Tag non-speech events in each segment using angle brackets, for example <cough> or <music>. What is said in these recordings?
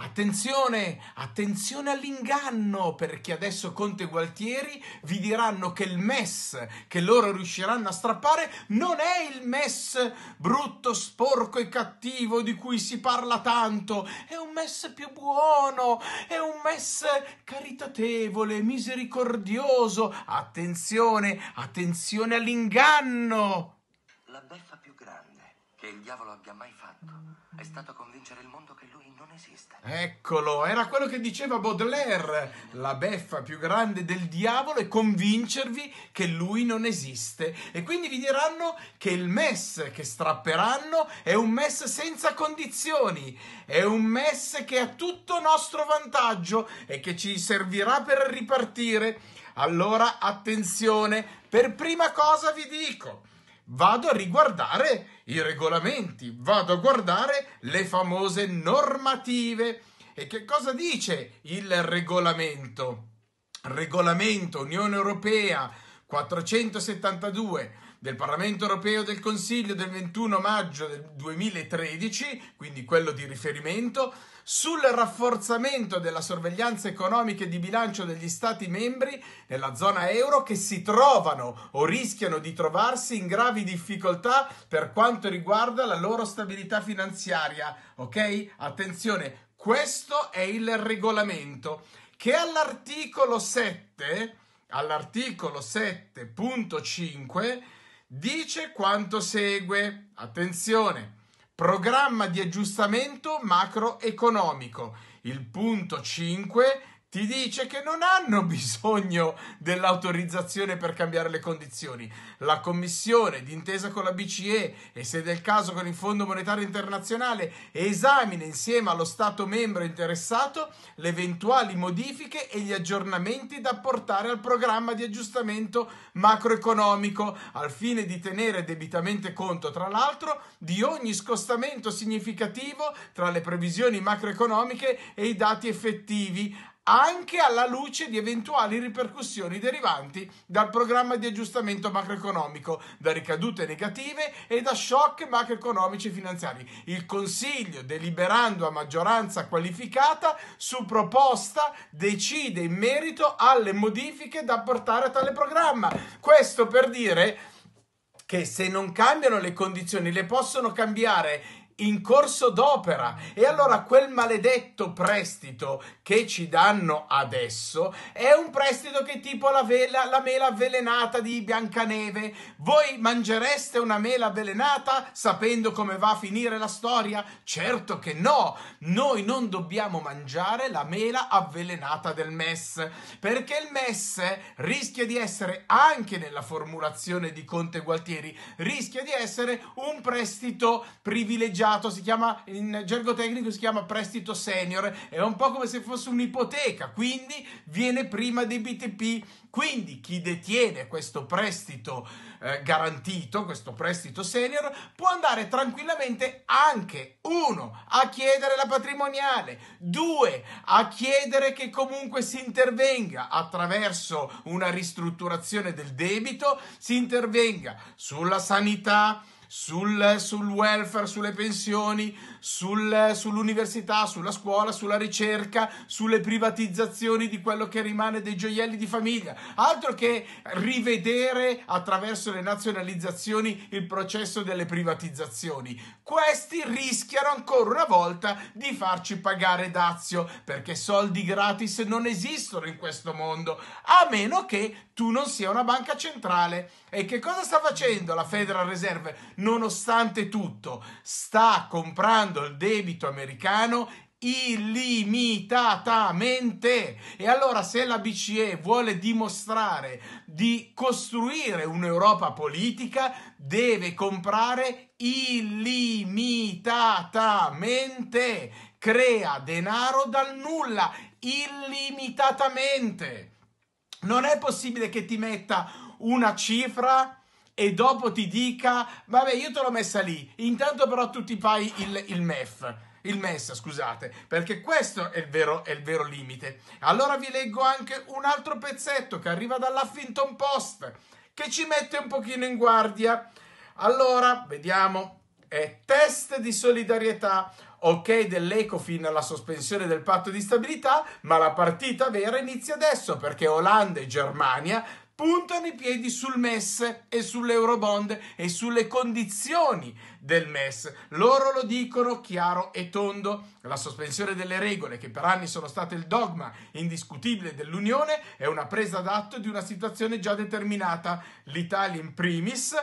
Attenzione, attenzione all'inganno, perché adesso Conte e Gualtieri vi diranno che il MES che loro riusciranno a strappare non è il MES brutto, sporco e cattivo di cui si parla tanto, è un MES più buono, è un MES caritatevole, misericordioso. Attenzione, attenzione all'inganno. La beffa più grande che il diavolo abbia mai fatto è stato convincere il mondo che lui non esiste. Eccolo, era quello che diceva Baudelaire. La beffa più grande del diavolo è convincervi che lui non esiste. E quindi vi diranno che il MES che strapperanno è un MES senza condizioni, è un MES che è a tutto nostro vantaggio e che ci servirà per ripartire. Allora, attenzione, per prima cosa vi dico vado a riguardare i regolamenti, vado a guardare le famose normative. E che cosa dice il regolamento? Regolamento Unione Europea 472 del Parlamento europeo del Consiglio del 21 maggio del 2013, quindi quello di riferimento, sul rafforzamento della sorveglianza economica e di bilancio degli Stati membri nella zona euro che si trovano o rischiano di trovarsi in gravi difficoltà per quanto riguarda la loro stabilità finanziaria. Ok? Attenzione, questo è il regolamento che all'articolo 7, all'articolo 7.5 Dice quanto segue. Attenzione. Programma di aggiustamento macroeconomico. Il punto 5 ti dice che non hanno <laughs> bisogno dell'autorizzazione per cambiare le condizioni. La Commissione, d'intesa con la BCE e se del caso con il Fondo Monetario Internazionale, esamina insieme allo Stato membro interessato le eventuali modifiche e gli aggiornamenti da apportare al programma di aggiustamento macroeconomico, al fine di tenere debitamente conto, tra l'altro, di ogni scostamento significativo tra le previsioni macroeconomiche e i dati effettivi anche alla luce di eventuali ripercussioni derivanti dal programma di aggiustamento macroeconomico, da ricadute negative e da shock macroeconomici e finanziari. Il Consiglio, deliberando a maggioranza qualificata, su proposta decide in merito alle modifiche da apportare a tale programma. Questo per dire che se non cambiano le condizioni le possono cambiare in corso d'opera e allora quel maledetto prestito che ci danno adesso è un prestito che tipo la, vela, la mela avvelenata di Biancaneve. Voi mangereste una mela avvelenata sapendo come va a finire la storia? Certo che no! Noi non dobbiamo mangiare la mela avvelenata del MES perché il MES rischia di essere anche nella formulazione di Conte Gualtieri rischia di essere un prestito privilegiato fidato, si chiama, in gergo tecnico si chiama prestito senior, è un po' come se fosse un'ipoteca, quindi viene prima dei BTP, quindi chi detiene questo prestito eh, garantito, questo prestito senior, può andare tranquillamente anche, uno, a chiedere la patrimoniale, due, a chiedere che comunque si intervenga attraverso una ristrutturazione del debito, si intervenga sulla sanità, sul, sul welfare, sulle pensioni, sul, sull'università, sulla scuola, sulla ricerca, sulle privatizzazioni di quello che rimane dei gioielli di famiglia. Altro che rivedere attraverso le nazionalizzazioni il processo delle privatizzazioni. Questi rischiano ancora una volta di farci pagare dazio perché soldi gratis non esistono in questo mondo, a meno che tu non sia una banca centrale. E che cosa sta facendo la Federal Reserve? nonostante tutto, sta comprando il debito americano illimitatamente. E allora se la BCE vuole dimostrare di costruire un'Europa politica, deve comprare illimitatamente. Crea denaro dal nulla, illimitatamente. Non è possibile che ti metta una cifra e dopo ti dica, vabbè io te l'ho messa lì, intanto però tu ti fai il, il MEF il MES, scusate, perché questo è il, vero, è il, vero, limite. Allora vi leggo anche un altro pezzetto che arriva dall'Huffington Post, che ci mette un pochino in guardia. Allora, vediamo. È test di solidarietà, ok dell'Ecofin alla sospensione del patto di stabilità, ma la partita vera inizia adesso perché Olanda e Germania puntano i piedi sul MES e sull'Eurobond e sulle condizioni del MES. Loro lo dicono chiaro e tondo. La sospensione delle regole, che per anni sono state il dogma indiscutibile dell'Unione, è una presa d'atto di una situazione già determinata. L'Italia in primis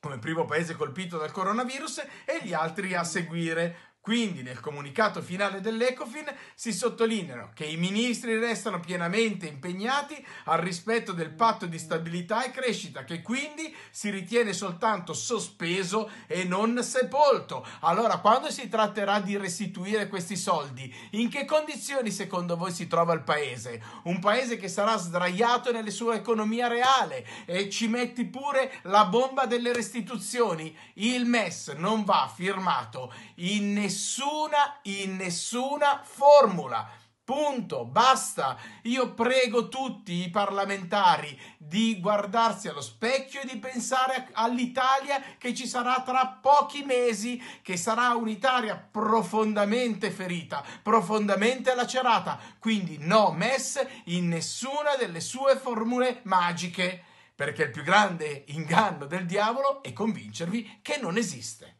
come primo paese colpito dal coronavirus e gli altri a seguire. Quindi nel comunicato finale dell'Ecofin si sottolineano che i ministri restano pienamente impegnati al rispetto del patto di stabilità e crescita che quindi si ritiene soltanto sospeso e non sepolto. Allora quando si tratterà di restituire questi soldi? In che condizioni secondo voi si trova il paese? Un paese che sarà sdraiato nella sua economia reale e ci metti pure la bomba delle restituzioni? Il MES non va firmato in nessun nessuna, in nessuna formula. Punto, basta. Io prego tutti i parlamentari di guardarsi allo specchio e di pensare all'Italia che ci sarà tra pochi mesi, che sarà un'Italia profondamente ferita, profondamente lacerata. Quindi no MES in nessuna delle sue formule magiche, perché il più grande inganno del diavolo è convincervi che non esiste.